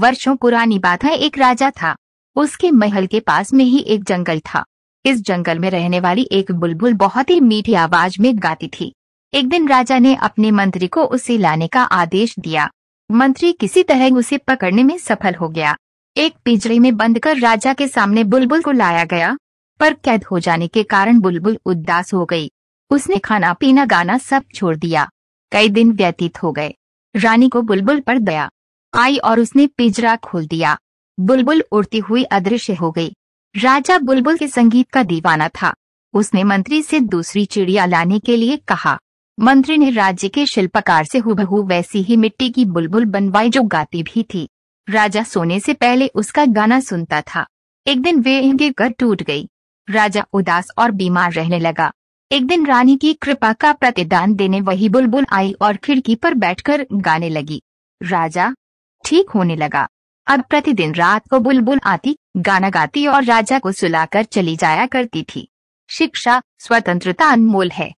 वर्षों पुरानी बात है एक राजा था उसके महल के पास में ही एक जंगल था इस जंगल में रहने वाली एक बुलबुल बहुत ही मीठी आवाज में गाती थी एक दिन राजा ने अपने मंत्री को उसे लाने का आदेश दिया मंत्री किसी तरह उसे पकड़ने में सफल हो गया एक पिंजरे में बंद कर राजा के सामने बुलबुल को लाया गया पर कैद हो जाने के कारण बुलबुल उदास हो गई उसने खाना पीना गाना सब छोड़ दिया कई दिन व्यतीत हो गए रानी को बुलबुल पर दया आई और उसने पिंजरा खोल दिया बुलबुल उड़ती हुई अदृश्य हो गई राजा बुलबुल के संगीत का दीवाना था उसने मंत्री से दूसरी चिड़िया लाने के लिए कहा मंत्री ने राज्य के शिल्पकार से हुबहू वैसी ही मिट्टी की बुलबुल बनवाई जो गाती भी थी राजा सोने से पहले उसका गाना सुनता था एक दिन वे इनके घर टूट गई राजा उदास और बीमार रहने लगा एक दिन रानी की कृपा का प्रतिदान देने वही बुलबुल आई और खिड़की पर बैठकर गाने लगी राजा ठीक होने लगा अब प्रतिदिन रात को बुलबुल आती गाना गाती और राजा को सुलाकर चली जाया करती थी शिक्षा स्वतंत्रता अनमोल है